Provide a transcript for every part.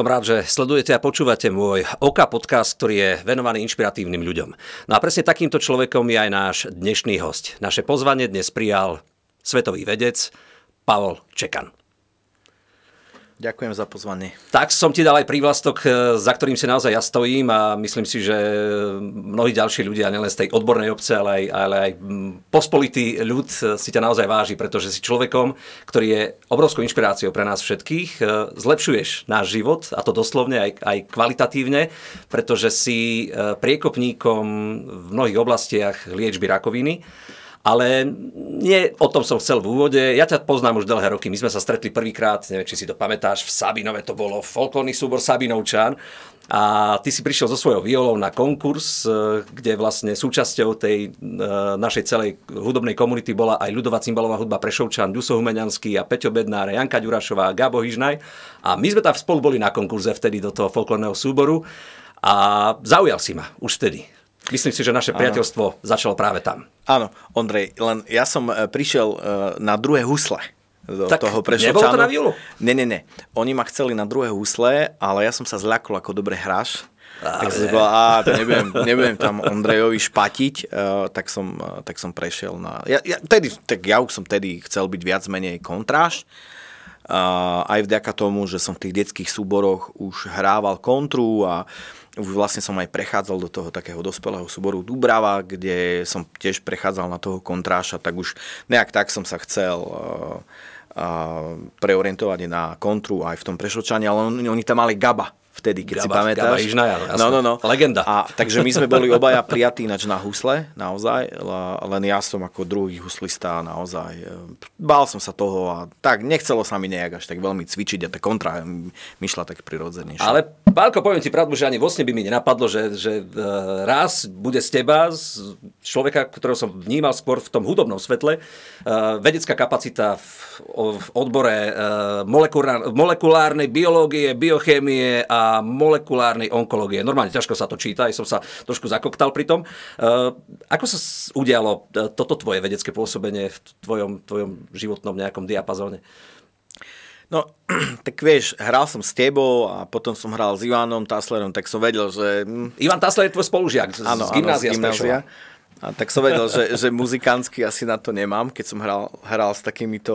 Som rád, že sledujete a počúvate môj OKA podcast, ktorý je venovaný inšpiratívnym ľuďom. No a presne takýmto človekom je aj náš dnešný host. Naše pozvanie dnes prijal svetový vedec Pavol Čekan. Ďakujem za pozvanie. Tak som ti dal aj prívlastok, e, za ktorým si naozaj ja stojím a myslím si, že e, mnohí ďalší ľudia, nielen z tej odbornej obce, ale aj, ale aj pospolitý ľud e, si ťa naozaj váži, pretože si človekom, ktorý je obrovskou inšpiráciou pre nás všetkých. Zlepšuješ náš život, a to doslovne aj, aj kvalitatívne, pretože si priekopníkom v mnohých oblastiach liečby rakoviny. Ale nie o tom som chcel v úvode. Ja ťa poznám už dlhé roky. My sme sa stretli prvýkrát, neviem, či si to pamätáš, v Sabinove to bolo, folklórny súbor Sabinovčan. A ty si prišiel so svojou violou na konkurs, e, kde vlastne súčasťou tej e, našej celej hudobnej komunity bola aj ľudová cymbalová hudba Prešovčan, Duso Humenianský a Peťo Bednár, Janka Ďurašová, Gabo Hižnaj. A my sme tam spolu boli na konkurze vtedy do toho folklórneho súboru a zaujal si ma už vtedy myslím si, že naše priateľstvo ano. začalo práve tam. Áno, Ondrej, len ja som e, prišiel e, na druhé husle do tak toho Prešovčanu. Nebolo to na violu? Ne, ne, ne. Oni ma chceli na druhé husle, ale ja som sa zľakol ako dobrý hráš. Ale... Tak som povedal, a to nebudem, nebudem tam Ondrejovi špatiť, uh, tak, som, uh, tak som prešiel na... Ja, ja, tedy, tak ja už som tedy chcel byť viac menej kontráž, aj vďaka tomu, že som v tých detských súboroch už hrával kontru a už vlastne som aj prechádzal do toho takého dospelého súboru Dubrava, kde som tiež prechádzal na toho kontráša, tak už nejak tak som sa chcel e, e, preorientovať na kontru aj v tom prešočaní, ale oni, oni tam mali Gaba vtedy, keď Gabar, si pamätáš. Gabar Ižnaja, no, no, no, no. Legenda. A, takže my sme boli obaja prijatí nač na husle, naozaj, len ja som ako druhý huslista naozaj, e, bál som sa toho a tak nechcelo sa mi nejak až tak veľmi cvičiť a tá kontra mi šla tak prirodzenejšie. Ale Pálko, poviem ti pravdu, že ani vlastne by mi nenapadlo, že, že e, raz bude z teba, z človeka, ktorého som vnímal skôr v tom hudobnom svetle, e, vedecká kapacita v, v odbore molekulárnej biológie, biochémie a a molekulárnej onkológie. Normálne ťažko sa to číta, aj som sa trošku zakoktal pri tom. Eh, ako sa udialo eh, toto tvoje vedecké pôsobenie v tvojom, tvojom životnom nejakom diapazóne? No, tak vieš, hral som s tebou a potom som hral s Ivanom Taslerom, tak som vedel, že... Ivan Tasler je tvoj spolužiak z, áno, z gymnázia. Áno, z gymnázia. gymnázia. A tak som vedel, že, že muzikánsky asi na to nemám, keď som hral, hral s takýmito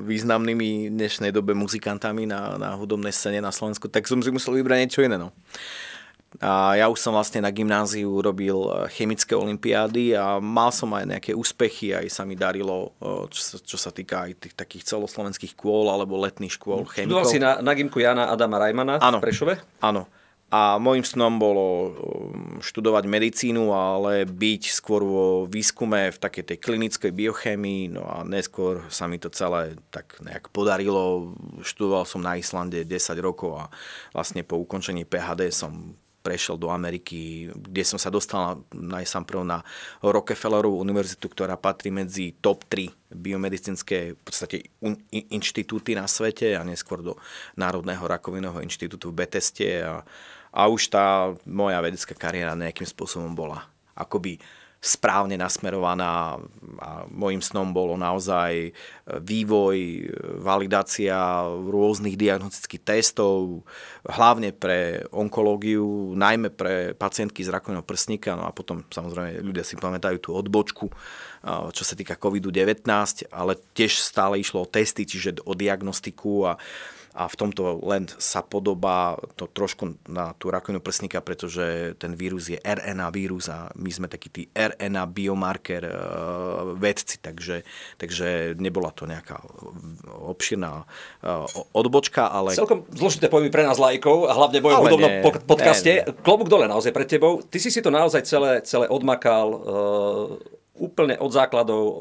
významnými dnešnej dobe muzikantami na, na hudobnej scéne na Slovensku, tak som si musel vybrať niečo iné. No. A ja už som vlastne na gymnáziu robil eh, chemické olimpiády a mal som aj nejaké úspechy, aj sa mi darilo, eh, čo sa, čo sa týka aj tých takých celoslovenských kôl alebo letných škôl chemikov. Studoval si na, na gymku Jana Adama Rajmana ano. v Prešove? Áno. A môjim snom bolo um, študovať medicínu, ale byť skôr vo výskume v takej tej klinickej biochemii. No a neskôr sa mi to celé tak nejak podarilo. Študoval som na Islande 10 rokov a vlastne po ukončení PHD som prešiel do Ameriky, kde som sa dostal prv na Rockefellerovú univerzitu, ktorá patrí medzi top 3 biomedicínske v podstate inštitúty na svete a neskôr do Národného rakovinového inštitútu v Beteste a, a už tá moja vedecká kariéra nejakým spôsobom bola akoby správne nasmerovaná a môjim snom bolo naozaj e, vývoj, e, validácia rôznych diagnostických testov, hlavne pre onkológiu, najmä pre pacientky z rakovinou prsníka, no a potom samozrejme ľudia si pamätajú tú odbočku, e, čo sa týka COVID-19, ale tiež stále išlo o testy, čiže o diagnostiku a a v tomto len sa podobá to trošku na tú rakovinu prsníka, pretože ten vírus je RNA vírus a my sme taký tí RNA biomarker eh, vedci, takže, takže nebola to nejaká obširná eh, odbočka, ale... Celkom zložité pojmy pre nás lajkov, hlavne v hudobnom podcaste. Klobúk dole naozaj pred tebou. Ty si si to naozaj celé, celé odmakal, eh, úplne od základov, e,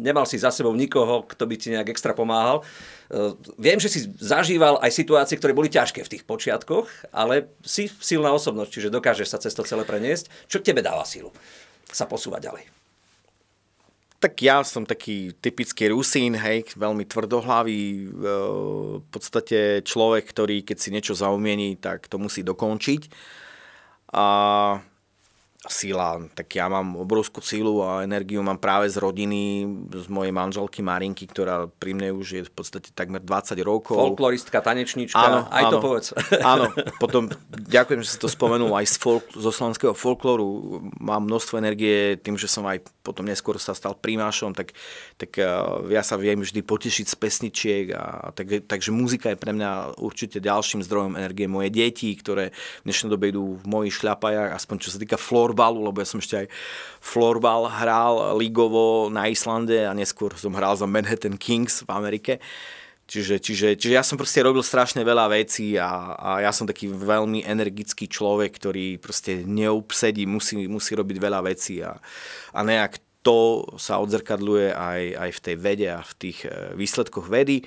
nemal si za sebou nikoho, kto by ti nejak extra pomáhal. E, viem, že si zažíval aj situácie, ktoré boli ťažké v tých počiatkoch, ale si silná osobnosť, čiže dokážeš sa cez to celé preniesť. Čo tebe dáva silu sa posúvať ďalej? Tak ja som taký typický Rusín, hej, veľmi tvrdohlavý, e, v podstate človek, ktorý keď si niečo zaumiení, tak to musí dokončiť. A sila. Tak ja mám obrovskú sílu a energiu mám práve z rodiny, z mojej manželky Marinky, ktorá pri mne už je v podstate takmer 20 rokov. Folkloristka, tanečníčka, áno, aj áno, to povedz. Áno, potom ďakujem, že si to spomenul aj z folk, zo slovenského folklóru. Mám množstvo energie tým, že som aj potom neskôr sa stal primášom, tak, tak eh, ja sa viem vždy potešiť z pesničiek. A, tak, takže muzika je pre mňa určite ďalším zdrojom energie. Moje deti, ktoré v dnešnej dobe idú v mojich šľapajach, aspoň čo sa týka florbalu, lebo ja som ešte aj florbal hral ligovo na Islande a neskôr som hral za Manhattan Kings v Amerike. Čiže, čiže, čiže ja som proste robil strašne veľa vecí a, a ja som taký veľmi energický človek, ktorý proste neupsedí, musí, musí robiť veľa vecí a, a nejak to sa odzrkadluje aj, aj v tej vede a v tých e, výsledkoch vedy.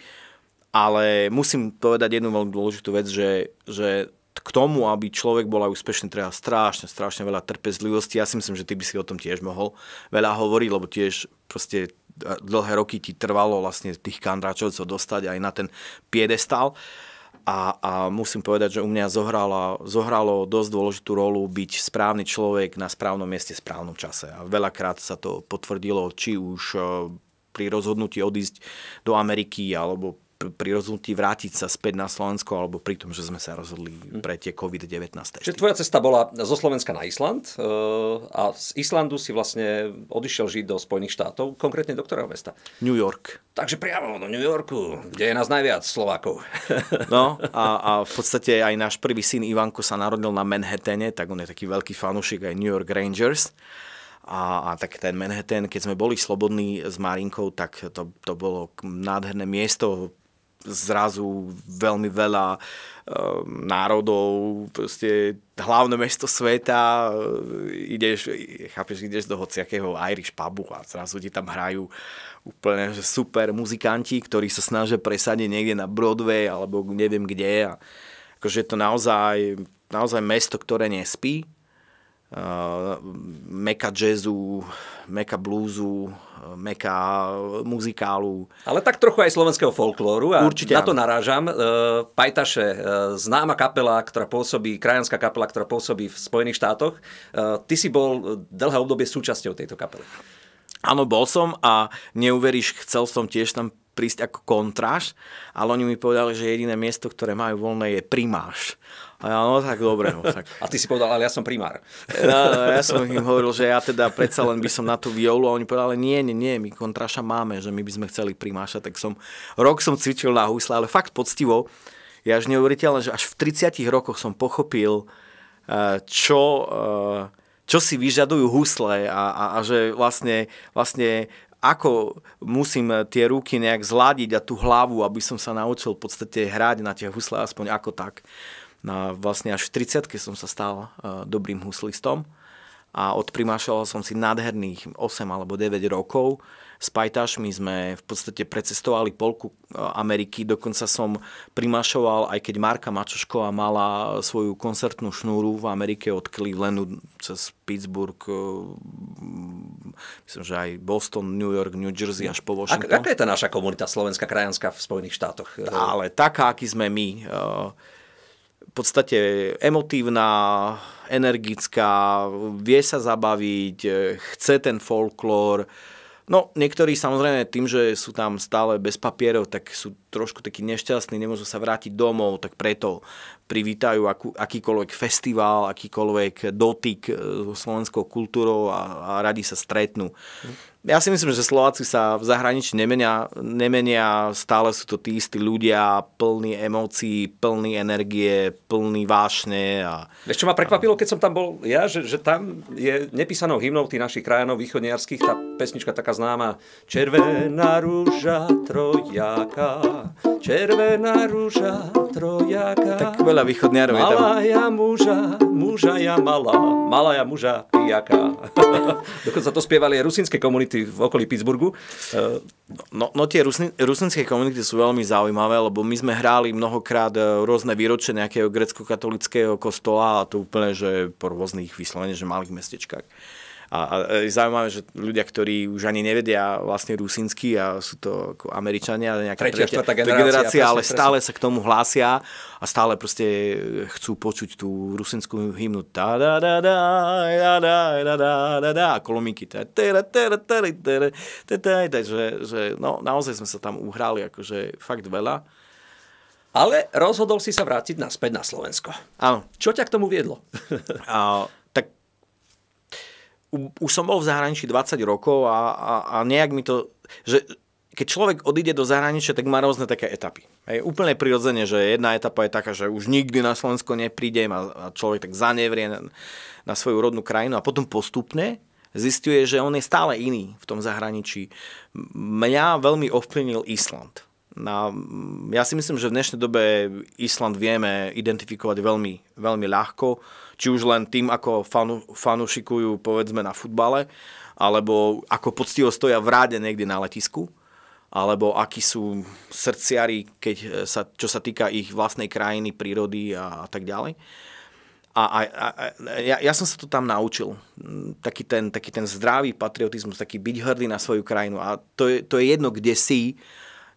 Ale musím povedať jednu veľmi dôležitú vec, že, že k tomu, aby človek bol aj úspešný, treba strašne, strašne veľa trpezlivosti. Ja si myslím, že ty by si o tom tiež mohol veľa hovoriť, lebo tiež proste e, dlhé roky ti trvalo vlastne tých kandráčovcov dostať aj na ten piedestal. A, a musím povedať, že u mňa zohrala, zohralo dosť dôležitú rolu byť správny človek na správnom mieste, správnom čase. A veľakrát sa to potvrdilo, či už e, pri rozhodnutí odísť do Ameriky alebo pri rozhodnutí vrátiť sa späť na Slovensko alebo pri tom, že sme sa rozhodli pre tie COVID-19 Čiže tvoja cesta bola zo Slovenska na Island eh, a z Islandu si vlastne odišiel žiť do Spojených štátov, konkrétne do ktorého mesta? New York. Takže priamo do New Yorku, kde je nás najviac Slovákov. No a, a v podstate aj náš prvý syn Ivanko sa narodil na Manhattane, tak on je taký veľký fanúšik aj New York Rangers. A, a tak ten Manhattan, keď sme boli slobodní s Marinkou, tak to, to bolo nádherné miesto zrazu veľmi veľa e, národov, proste hlavné mesto sveta, e, ideš, chápeš, ideš do hociakého Irish pubu a zrazu ti tam hrajú úplne že super muzikanti, ktorí sa snažia presadiť niekde na Broadway alebo neviem kde. A akože je to naozaj, naozaj mesto, ktoré nespí, Eh, meka jazzu, meka bluesu, eh, meka muzikálu. Ale tak trochu aj slovenského folklóru a Určite na to áno. narážam. Eh, Pajtaše, známa kapela, ktorá pôsobí, krajanská kapela, ktorá pôsobí v Spojených štátoch. Ty si bol dlhé obdobie súčasťou tejto kapely. Áno, bol som a neuveríš, chcel som tiež tam prísť ako kontráž, ale oni mi povedali, že jediné miesto, ktoré majú voľné, je primáš. A ja, no tak dobre. No, tak. A ty si povedal, ale ja som primár. No, no, ja som im hovoril, že ja teda predsa len by som na tú violu a oni povedali, nie, nie, nie, my kontraša máme, že my by sme chceli primáša, tak som, rok som cvičil na husle, ale fakt poctivo, je až neuveriteľné, že až v 30 rokoch som pochopil, eh, čo, eh, čo si vyžadujú husle a, a, a že vlastne, vlastne ako musím tie ruky nejak zladiť a tú hlavu, aby som sa naučil v podstate hrať na tie husle aspoň ako tak. Na vlastne až v 30 som sa stal uh, dobrým huslistom a odprimášal som si nádherných 8 alebo 9 rokov. S pajtašmi sme v podstate precestovali polku e, Ameriky, dokonca som primašoval, aj keď Marka Mačošková mala svoju koncertnú šnúru v Amerike od Clevelandu cez Pittsburgh, e, myslím, že aj Boston, New York, New Jersey až po Washington. aká je tá naša komunita slovenská, krajanská v Spojených štátoch? Ale taká, aký sme my. E, v podstate emotívna, energická, vie sa zabaviť, chce ten folklór, No, niektorí samozrejme tým, že sú tam stále bez papierov, tak sú trošku takí nešťastní, nemôžu sa vrátiť domov, tak preto privítajú akú, akýkoľvek festival, akýkoľvek dotyk e, so slovenskou kultúrou a, a radi sa stretnú. Ja si myslím, že Slováci sa v zahraničí nemenia, nemenia, stále sú to tí istí ľudia, plní emócií, plní energie, plní vášne. A, čo ma prekvapilo, keď som tam bol ja, že, že tam je nepísanou hymnou tých našich krajanov východniarských tá pesnička taká známa Červená rúža trojaka, červená rúža trojaka. Tak veľa východniarov tam. Malá ja muža, muža ja malá, malá ja muža pijaká. Dokonca to spievali aj rusínske komunity v okolí Pittsburghu. Eh, no, no tie rusni, rusínske komunity sú veľmi zaujímavé, lebo my sme hráli mnohokrát eh, rôzne výročie nejakého grecko-katolického kostola a to úplne, že po rôznych vyslovene, že malých mestečkách. A, a je zaujímavé, že ľudia, ktorí už ani nevedia vlastne rusínsky a sú to ako Američania, nejaká tretia, tretia, tretia generácia, generácia presne, ale stále presne. sa k tomu hlásia a stále proste chcú počuť tú rusínsku hymnu da da da da da da da da da da a kolomíky takže že, no, naozaj sme sa tam uhrali akože fakt veľa. Ale rozhodol si sa vrátiť naspäť na Slovensko. Áno. Čo ťa k tomu viedlo? už som bol v zahraničí 20 rokov a, a, a nejak mi to... Že, keď človek odíde do zahraničia, tak má rôzne také etapy. Je úplne prirodzene, že jedna etapa je taká, že už nikdy na Slovensko neprídem a, a človek tak zanevrie na, na svoju rodnú krajinu a potom postupne zistuje, že on je stále iný v tom zahraničí. Mňa veľmi ovplyvnil Island. Na, ja si myslím, že v dnešnej dobe Island vieme identifikovať veľmi, veľmi ľahko či už len tým, ako fanu, fanušikujú povedzme na futbale, alebo ako poctivo stoja v ráde niekde na letisku, alebo akí sú srdciari, keď e, sa, čo sa týka ich vlastnej krajiny, prírody a, a tak ďalej. A, a, a ja, ja som sa to tam naučil. Mm, taký ten, taký ten zdravý patriotizmus, taký byť hrdý na svoju krajinu. A to je, to je jedno, kde si,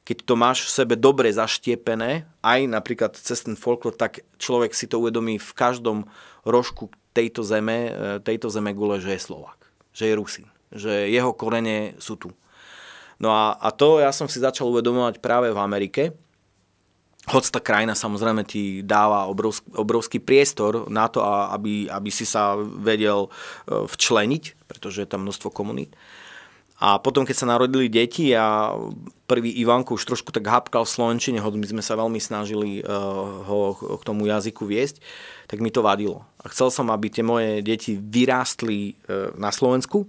keď to máš v sebe dobre zaštiepené, aj napríklad cez ten folklór, tak človek si to uvedomí v každom rožku tejto zeme, e, tejto zeme gule, že je Slovak, že je Rusin, že jeho korene sú tu. No a, a to ja som si začal uvedomovať práve v Amerike, hoď tá krajina samozrejme ti dáva obrovský, obrovský priestor na to, aby, aby si sa vedel e, včleniť, pretože je tam množstvo komunít. Uh, a potom, keď sa narodili deti a prvý Ivanko už trošku tak hápkal v Slovenčine, my sme sa veľmi snažili eh, ho k tomu jazyku viesť, tak mi to vadilo. A chcel som, aby tie moje deti vyrástli eh, na Slovensku, eh,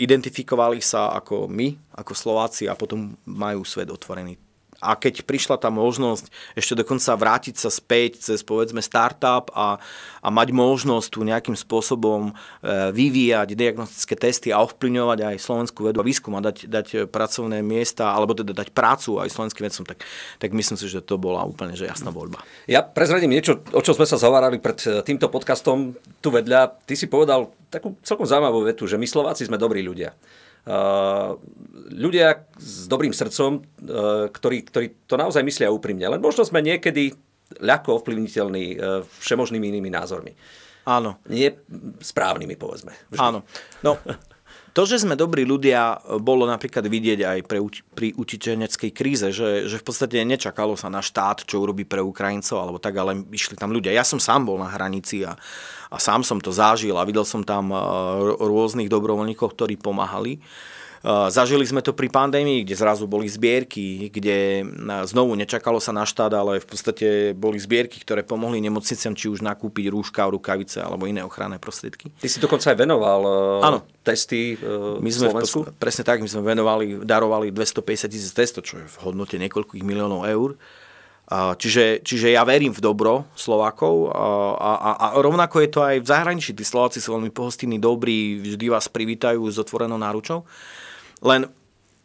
identifikovali sa ako my, ako Slováci a potom majú svet otvorený a keď prišla tá možnosť ešte dokonca vrátiť sa späť cez povedzme startup a, a mať možnosť tu nejakým spôsobom e, vyvíjať diagnostické testy a ovplyvňovať aj slovenskú vedu a výskum a dať, dať pracovné miesta alebo teda dať prácu aj slovenským vedcom, tak, tak myslím si, že to bola úplne že jasná voľba. Ja prezradím niečo, o čom sme sa zhovárali pred e, týmto podcastom tu vedľa. Ty si povedal takú celkom zaujímavú vetu, že my Slováci sme dobrí ľudia. Eh, ľudia s dobrým srdcom, eh, ktorí, ktorí to naozaj myslia úprimne. Len možno sme niekedy ľahko ovplyvniteľní eh, všemožnými inými názormi. Áno. Nie správnymi, povedzme. Vždy. Áno. No, To, že sme dobrí ľudia, bolo napríklad vidieť aj pre, pri utečeneckej kríze, že, že v podstate nečakalo sa na štát, čo urobí pre Ukrajincov alebo tak, ale išli tam ľudia. Ja som sám bol na hranici a, a sám som to zažil a videl som tam eh, rôznych dobrovoľníkov, ktorí pomáhali. Uh, Eh, zažili sme to pri pandémii, kde zrazu boli zbierky, kde eh, znovu nečakalo sa na štát, ale v podstate boli zbierky, ktoré pomohli nemocniciam či už nakúpiť rúška, rukavice alebo iné ochranné prostriedky. Ty si dokonca aj venoval eh, Áno. testy my sme Slovensku? V, presne tak, my sme venovali, darovali 250 tisíc testov, čo je v hodnote niekoľkých miliónov eur. Čiže, čiže ja verím v dobro Slovákov a, a, a rovnako je to aj v zahraničí. Tí Slováci sú veľmi pohostinní, dobrí, vždy vás privítajú s otvorenou náručou. Len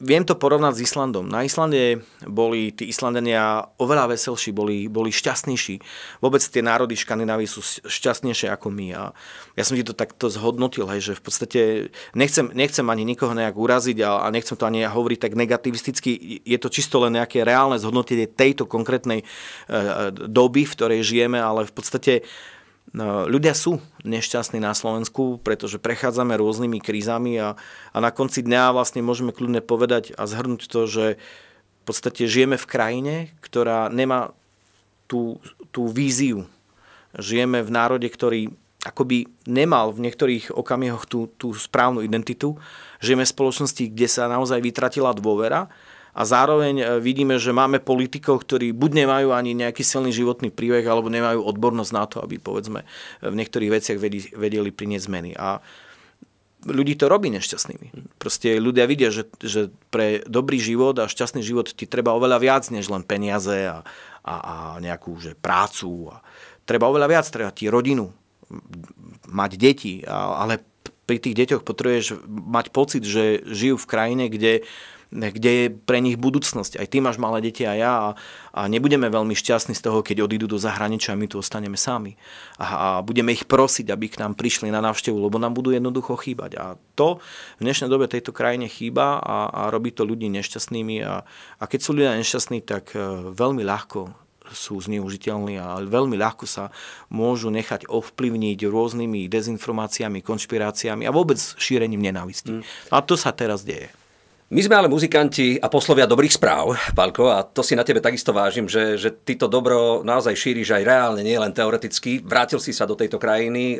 viem to porovnať s Islandom. Na Islande boli tí Islandania oveľa veselší, boli, boli šťastnejší. Vôbec tie národy Škandinávie sú šťastnejšie ako my. A ja som ti to takto zhodnotil, hej, že v podstate nechcem, nechcem ani nikoho nejak uraziť a, a nechcem to ani hovoriť tak negativisticky. Je to čisto len nejaké reálne zhodnotenie tejto konkrétnej e, e doby, v ktorej žijeme, ale v podstate No, ľudia sú nešťastní na Slovensku, pretože prechádzame rôznymi krízami a, a na konci dňa vlastne môžeme kľudne povedať a zhrnúť to, že v podstate žijeme v krajine, ktorá nemá tú, tú víziu. Žijeme v národe, ktorý akoby nemal v niektorých okamihoch tú, tú správnu identitu. Žijeme v spoločnosti, kde sa naozaj vytratila dôvera a zároveň e, vidíme, že máme politikov, ktorí buď nemajú ani nejaký silný životný príbeh, alebo nemajú odbornosť na to, aby povedzme v niektorých veciach vedeli priniesť zmeny. A ľudí to robí nešťastnými. Proste ľudia vidia, že, že pre dobrý život a šťastný život ti treba oveľa viac, než len peniaze a, a, a nejakú že prácu. A treba oveľa viac, treba ti rodinu, mať deti, ale pri tých deťoch potrebuješ mať pocit, že žijú v krajine, kde kde je pre nich budúcnosť. Aj ty máš malé deti a ja a, a nebudeme veľmi šťastní z toho, keď odídu do zahraničia a my tu ostaneme sami. A, a budeme ich prosiť, aby k nám prišli na návštevu, lebo nám budú jednoducho chýbať. A to v dnešnej dobe tejto krajine chýba a, a robí to ľudí nešťastnými. A, a keď sú ľudia nešťastní, tak e, veľmi ľahko sú zneužiteľní a veľmi ľahko sa môžu nechať ovplyvniť rôznymi dezinformáciami, konšpiráciami a vôbec šírením nenávisti. Mm. A to sa teraz deje. My sme ale muzikanti a poslovia dobrých správ, Palko, a to si na tebe takisto vážim, že, že ty to dobro naozaj šíriš aj reálne, nie len teoreticky. Vrátil si sa do tejto krajiny, e,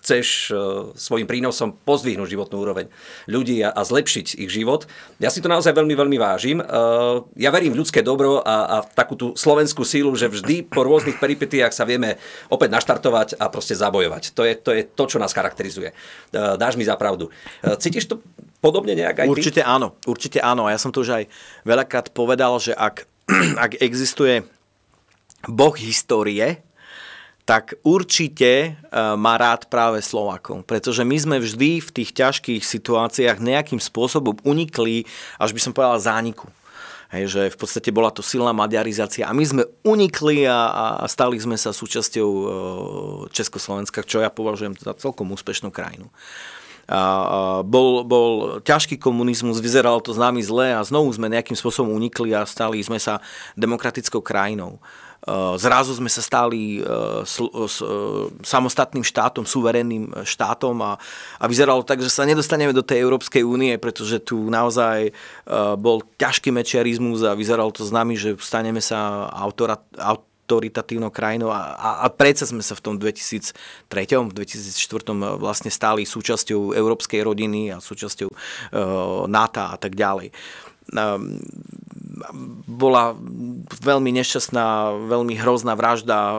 chceš e, svojim prínosom pozdvihnúť životnú úroveň ľudí a, a zlepšiť ich život. Ja si to naozaj veľmi, veľmi vážim. E, ja verím v ľudské dobro a, a v takú tú slovenskú sílu, že vždy po rôznych peripetiách sa vieme opäť naštartovať a proste zabojovať. To je to, je to čo nás charakterizuje. Dáš mi za pravdu. Cítiš to podobne nejak aj Určite ty? áno, určite áno. A ja som to už aj veľakrát povedal, že ak, ak existuje boh histórie, tak určite e, má rád práve Slovákov. Pretože my sme vždy v tých ťažkých situáciách nejakým spôsobom unikli, až by som povedal, zániku. Hej, že v podstate bola to silná maďarizácia a my sme unikli a, a stali sme sa súčasťou e, Československa, čo ja považujem za celkom úspešnú krajinu. A, a bol, bol ťažký komunizmus, vyzeralo to s nami zle a znovu sme nejakým spôsobom unikli a stali sme sa demokratickou krajinou. Zrazu sme sa stali e, e, e, samostatným štátom, suverenným štátom a, a vyzeralo tak, že sa nedostaneme do tej Európskej únie, pretože tu naozaj bol ťažký mečiarizmus a vyzeralo to s nami, že staneme sa autora, aut, autoritatívnou krajinou a, a, a predsa sme sa v tom 2003. v 2004. E, vlastne stali súčasťou európskej rodiny a súčasťou e, NATO a tak ďalej. Ehm, bola veľmi nešťastná, veľmi hrozná vražda ehm,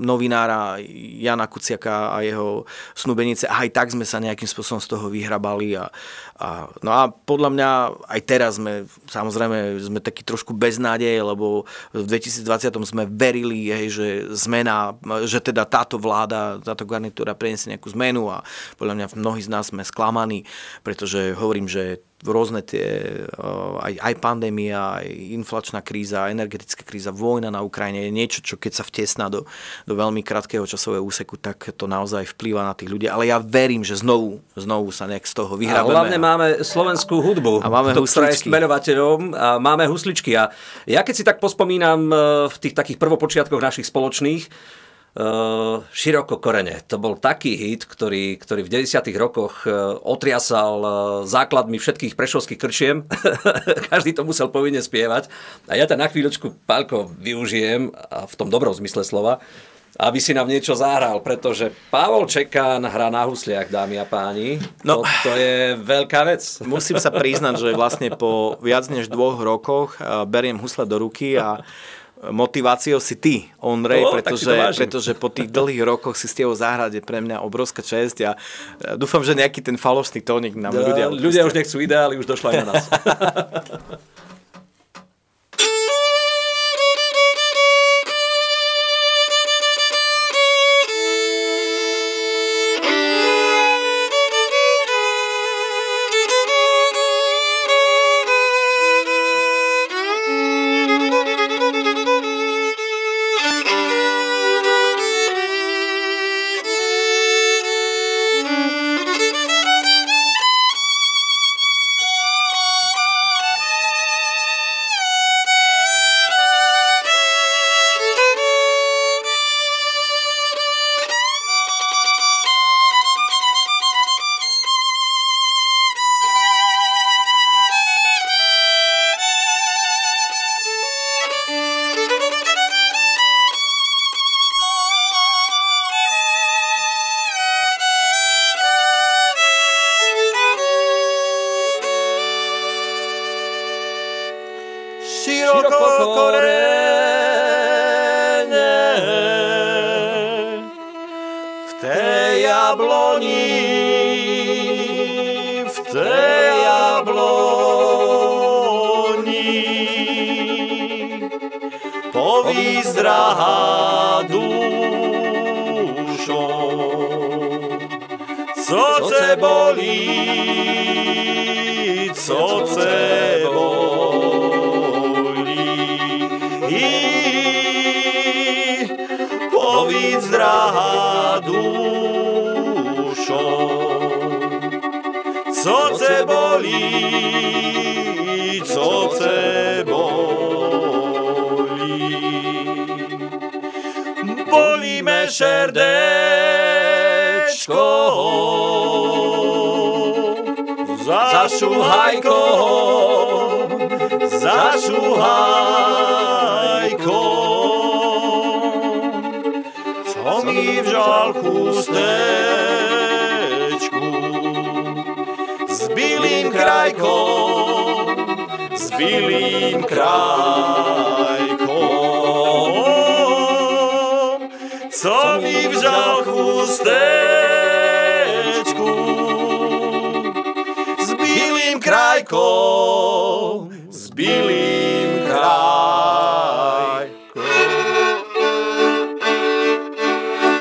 novinára Jana Kuciaka a jeho snúbenice. A aj tak sme sa nejakým spôsobom z toho vyhrabali. A, a, no a podľa mňa aj teraz sme, samozrejme, sme takí trošku bez nádeje, lebo v 2020 sme verili, hej, že zmena, že teda táto vláda, táto garnitúra preniesie nejakú zmenu a podľa mňa mnohí z nás sme sklamaní, pretože hovorím, že rôzne tie, eh, aj, aj pandémia, aj inflačná kríza, energetická kríza, vojna na Ukrajine je niečo, čo keď sa vtesná do, do veľmi krátkeho časového úseku, tak to naozaj vplýva na tých ľudí. Ale ja verím, že znovu, znovu sa nejak z toho vyhrabeme. A hlavne máme slovenskú hudbu, a máme husličky. smerovateľom a máme husličky. A ja keď si tak pospomínam eh, v tých takých prvopočiatkoch našich spoločných, Eh, Široko korene. To bol taký hit, ktorý, ktorý v 90. rokoch eh, otriasal eh, základmi všetkých prešovských krčiem. Každý to musel povinne spievať. A ja to na chvíľočku, Pálko, využijem, a v tom dobrom zmysle slova, aby si nám niečo zahral, pretože Pavol Čekán hrá na husliach, dámy a páni. No, to, to je veľká vec. Musím sa priznať, že vlastne po viac než dvoch rokoch beriem husle do ruky a motiváciou si ty, Ondrej, no, pretože, pretože po tých dlhých rokoch si s tebou záhrade pre mňa obrovská čest a e, dúfam, že nejaký ten falošný tónik nám ja, ľudia... Ľudia už nechcú ideály, už došla aj na nás. Srdce bolí, srdce bolí. I povíc, drahá dušo, srdce bolí, srdce bolí. Bolíme šerdej. zašuhaj kohom, zašuhaj co mi v žalku stečku, s bílým krajkom, s bílým krajkom, co mi v žalku stečku, vekov s bilým krajkom.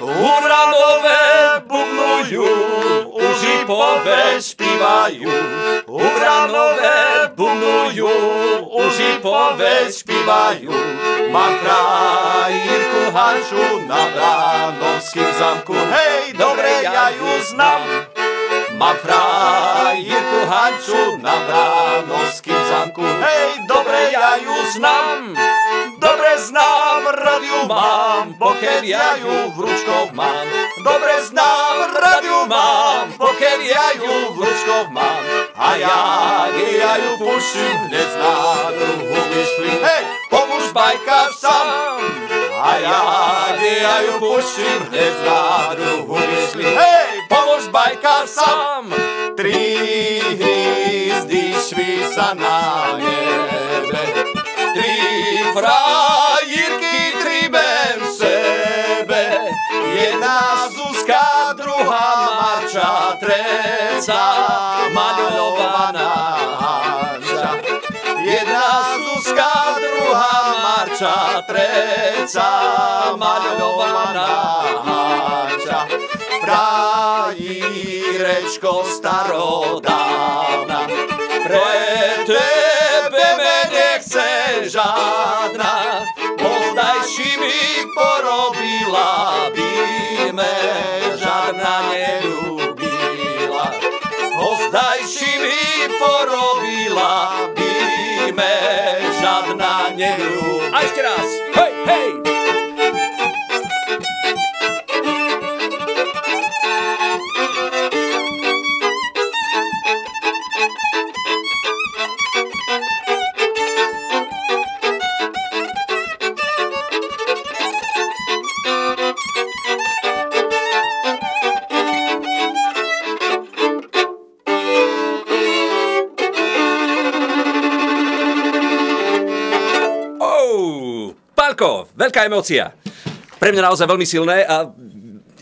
Uranové bubnujú, užipové špívajú, uranové bubnujú, užipové špívajú. Mám krajírku hanču na Vránovským zamku, hej, dobre, ja ju znam. Mám frajerku Hanču na Bránovským zámku. Hej, dobre ja ju znám, dobre znám, rád ju mám, pokiaľ ja ju v ručkoch mám. Dobre znám, rád ju mám, pokiaľ ja ju v ručkoch mám. A ja, ja ju puším hneď na druhú myšli. Hej, pomôž bajka sám. A ja, ja ju puším hneď na druhú myšli. Hej! bez bajka sam Tri hizdi švisa na nebe, Tri frajerki, tri ben sebe Jedna Zuzka, druga Marča, treca Maljolovana jedna Zuzka, druhá Marča, treca maľovaná Háča. Prajírečko starodávna, pre tebe me nechce žádna, pozdajší mi porobila by me žádna nelúbila. Pozdajší mi porobila by zime, žádná nedu. A ešte raz, hej, hej! Wow! Pálko, veľká emócia. Pre mňa naozaj veľmi silné a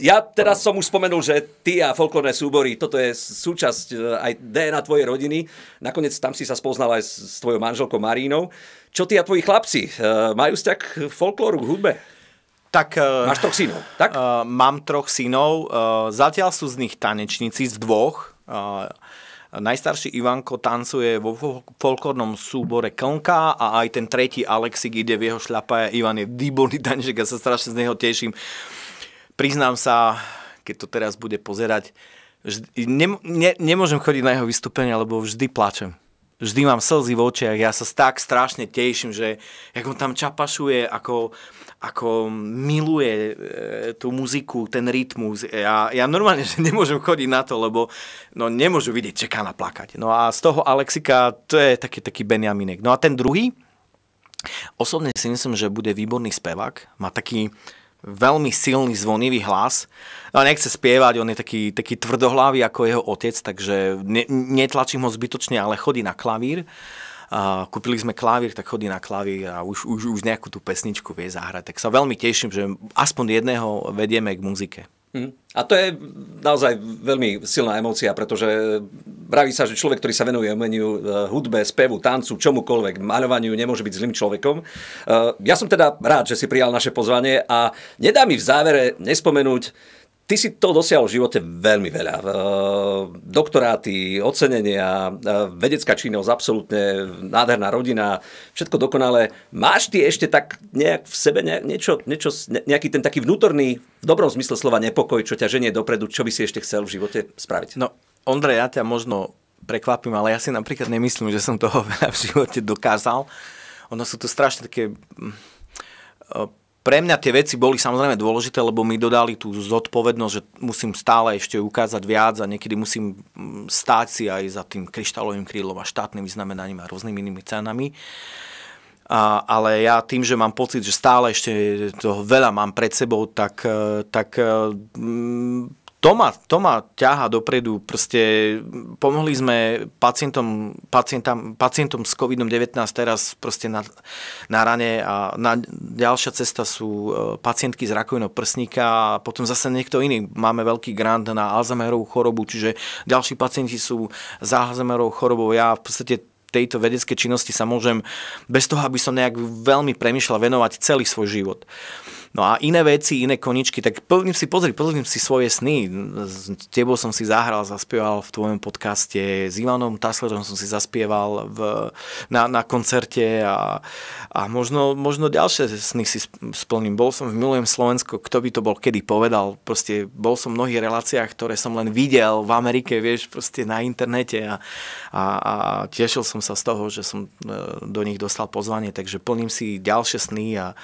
ja teraz som už spomenul, že ty a folklórne súbory, toto je súčasť e, aj DNA tvojej rodiny. Nakoniec tam si sa spoznal aj s tvojou manželkou Marínou. Čo ty a tvoji chlapci? E, majú vzťah k folklóru, k hudbe? Tak, e, Máš troch synov, tak? Uh, mám troch synov. Uh, zatiaľ sú z nich tanečníci, z dvoch. Uh, Najstarší Ivanko tancuje vo folklórnom súbore Klnka a aj ten tretí Alexik ide v jeho šľapa. Ivan je výborný tanček, ja sa strašne z neho teším. Priznám sa, keď to teraz bude pozerať, že ne, ne, nemôžem chodiť na jeho vystúpenie, lebo vždy plačem vždy mám slzy v očiach, ja sa tak strašne teším, že ako on tam čapašuje, ako, ako miluje e, tú muziku, ten rytmus. Ja, ja normálne, že nemôžem chodiť na to, lebo no, nemôžu vidieť čeká na plakať. No a z toho Alexika, to je taký, taký Benjaminek. No a ten druhý, osobne si myslím, že bude výborný spevák. Má taký, veľmi silný zvonivý hlas. No, nechce spievať, on je taký, taký tvrdohlavý ako jeho otec, takže ne, netlačím ho zbytočne, ale chodí na klavír. A kúpili sme klavír, tak chodí na klavír a už, už, už nejakú tú pesničku vie zahrať. Tak sa veľmi teším, že aspoň jedného vedieme k muzike. Hm. A to je naozaj veľmi silná emócia, pretože praví sa, že človek, ktorý sa venuje umeniu, e, hudbe, spevu, tancu, čomukoľvek, maľovaniu, nemôže byť zlým človekom. E, ja som teda rád, že si prijal naše pozvanie a nedá mi v závere nespomenúť Ty si to dosiahol v živote veľmi veľa. Eh, doktoráty, ocenenia, eh, vedecká činnosť, absolútne nádherná rodina, všetko dokonalé. Máš ty ešte tak nejak v sebe niečo, niečo, nejaký ten taký vnútorný, v dobrom zmysle slova, nepokoj, čo ťa ženie dopredu, čo by si ešte chcel v živote spraviť? No, Ondrej, ja ťa možno prekvapím, ale ja si napríklad nemyslím, že som toho veľa v živote dokázal. Ono sú tu strašne také hm, eh, pre mňa tie veci boli samozrejme dôležité, lebo mi dodali tú zodpovednosť, že musím stále ešte ukázať viac a niekedy musím mm, stáť si aj za tým kryštálovým krídlom a štátnym vyznamenaním a rôznymi inými cenami. A, ale ja tým, že mám pocit, že stále ešte toho veľa mám pred sebou, tak, eh, tak eh, mm, to ma, to ma ťaha dopredu. Proste pomohli sme pacientom, pacientam, pacientom s COVID-19 teraz proste na, na rane a na, ďalšia cesta sú e, pacientky z rakovinou prsníka a potom zase niekto iný. Máme veľký grant na Alzheimerovú chorobu, čiže ďalší pacienti sú s Alzheimerovou chorobou. Ja v podstate tejto vedeckej činnosti sa môžem bez toho, aby som nejak veľmi premyšľal venovať celý svoj život. No a iné veci, iné koničky, tak plním si, pozri, plním si svoje sny. S tebou som si zahral, zaspieval v tvojom podcaste, s Ivanom Taslerom som si zaspieval v, na, na koncerte a, a možno, možno ďalšie sny si splním. Bol som v Milujem Slovensko, kto by to bol kedy povedal. Proste bol som v mnohých reláciách, ktoré som len videl v Amerike, vieš, proste na internete a, a, a tešil som sa z toho, že som e, do nich dostal pozvanie, takže plním si ďalšie sny a,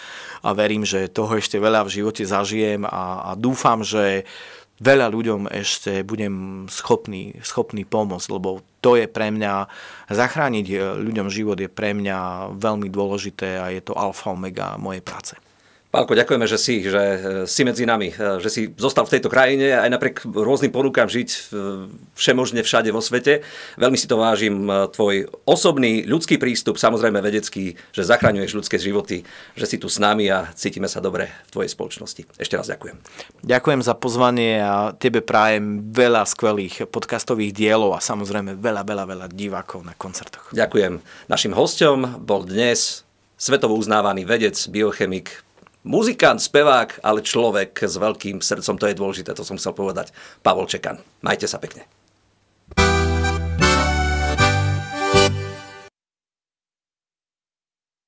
a verím, že toho ešte veľa v živote zažijem a, a dúfam, že veľa ľuďom ešte budem schopný, schopný pomôcť, lebo to je pre mňa, zachrániť e, ľuďom život je pre mňa veľmi dôležité a je to alfa omega mojej práce. Pálko, ďakujeme, že si, že e, si medzi nami, e, že si zostal v tejto krajine aj napriek rôznym porukám žiť e, všemožne všade vo svete. Veľmi si to vážim, tvoj osobný ľudský prístup, samozrejme vedecký, že zachraňuješ ľudské životy, že si tu s nami a cítime sa dobre v tvojej spoločnosti. Ešte raz ďakujem. Ďakujem za pozvanie a tebe prajem veľa skvelých podcastových dielov a samozrejme veľa, veľa, veľa divákov na koncertoch. Ďakujem. Našim hostom bol dnes svetovo uznávaný vedec, biochemik, muzikant, spevák, ale človek s veľkým srdcom, to je dôležité, to som chcel povedať. Pavol Čekan, majte sa pekne.